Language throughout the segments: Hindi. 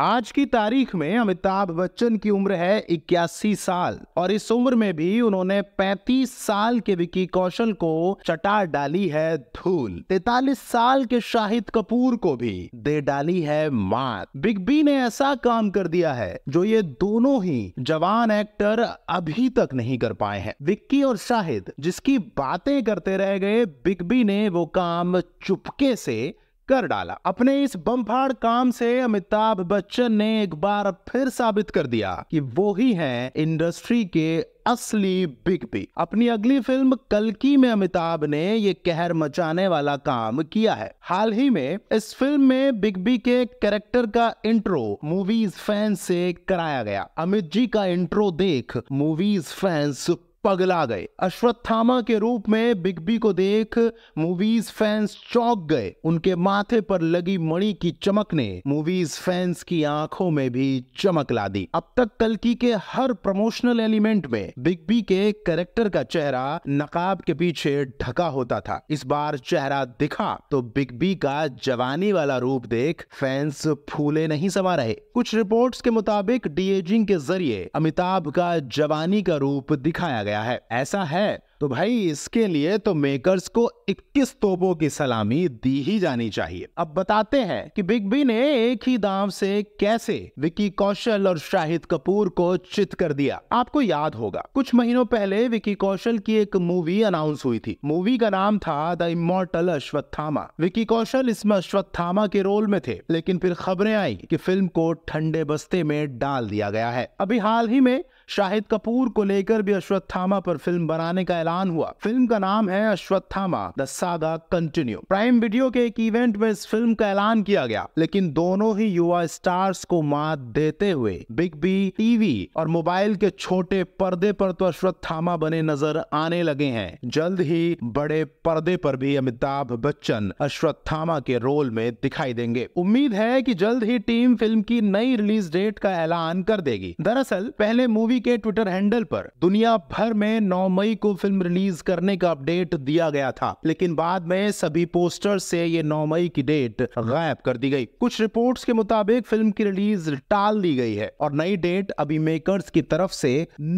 आज की तारीख में अमिताभ बच्चन की उम्र है इक्यासी साल और इस उम्र में भी उन्होंने 35 साल के विकी कौशल को चटा डाली है धूल 43 साल के शाहिद कपूर को भी दे डाली है मात बिग बी ने ऐसा काम कर दिया है जो ये दोनों ही जवान एक्टर अभी तक नहीं कर पाए हैं विक्की और शाहिद जिसकी बातें करते रह गए बिग बी ने वो काम चुपके से कर डाला अपने इस बमफाड़ काम से अमिताभ बच्चन ने एक बार फिर साबित कर दिया कि वो ही है इंडस्ट्री के असली बिग बी अपनी अगली फिल्म कलकी में अमिताभ ने ये कहर मचाने वाला काम किया है हाल ही में इस फिल्म में बिग बी के कैरेक्टर का इंट्रो मूवीज फैंस से कराया गया अमित जी का इंट्रो देख मूवीज फैंस पगला गए अश्वत्थामा के रूप में बिग बी को देख मूवीज फैंस चौक गए उनके माथे पर लगी मणि की चमक ने मूवीज फैंस की आंखों में भी चमक ला दी अब तक कलकी के हर प्रमोशनल एलिमेंट में बिग बी के करेक्टर का चेहरा नकाब के पीछे ढका होता था इस बार चेहरा दिखा तो बिग बी का जवानी वाला रूप देख फैंस फूले नहीं समा रहे कुछ रिपोर्ट्स के मुताबिक डी के जरिए अमिताभ का जवानी का रूप दिखाया गया गया है ऐसा है तो भाई इसके लिए तो मेकर्स को 21 तोपों की सलामी दी ही जानी चाहिए अब बताते हैं कि बिग बी ने एक ही दाम से कैसे विकी कौशल और शाहिद कपूर को चित कर दिया आपको याद होगा कुछ महीनों पहले विकी कौशल की एक मूवी अनाउंस हुई थी मूवी का नाम था द इमोटल अश्वत्थामा विकी कौशल इसमें अश्वत्थामा के रोल में थे लेकिन फिर खबरें आई की फिल्म को ठंडे बस्ते में डाल दिया गया है अभी हाल ही में शाहिद कपूर को लेकर भी अश्वत्थामा पर फिल्म बनाने का ऐलान हुआ फिल्म का नाम है Ashwatthama the saga continue Prime Video के एक इवेंट में इस फिल्म का ऐलान किया गया लेकिन दोनों ही युवा स्टार्स को मात देते हुए बिग बी टीवी और मोबाइल के छोटे पर्दे पर तो अश्वत्थामा बने नजर आने लगे हैं जल्द ही बड़े पर्दे पर भी अमिताभ बच्चन अश्वत्थामा के रोल में दिखाई देंगे उम्मीद है कि जल्द ही टीम फिल्म की नई रिलीज डेट का ऐलान कर देगी दरअसल पहले मूवी के ट्विटर हैंडल पर दुनिया भर में 9 मई को फिल्म रिलीज करने का अपडेट दिया गया था लेकिन बाद में सभी पोस्टर से ये 9 मई की डेट गायब कर दी गई कुछ रिपोर्ट्स के मुताबिक फिल्म की रिलीज टाल दी गई है और नई डेट अभी मेकर्स की तरफ से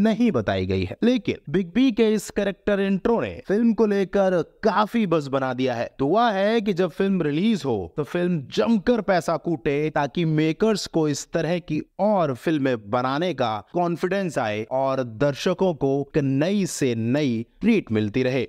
नहीं बताई गई है लेकिन बिग बी के इस करेक्टर इंट्रो ने फिल्म को लेकर काफी बस बना दिया है तो वह है कि जब फिल्म रिलीज हो तो फिल्म जमकर पैसा कूटे ताकि मेकर्स को इस तरह की और फिल्में बनाने का कॉन्फिडेंस कमेंट्स आए और दर्शकों को नई से नई ट्रीट मिलती रहे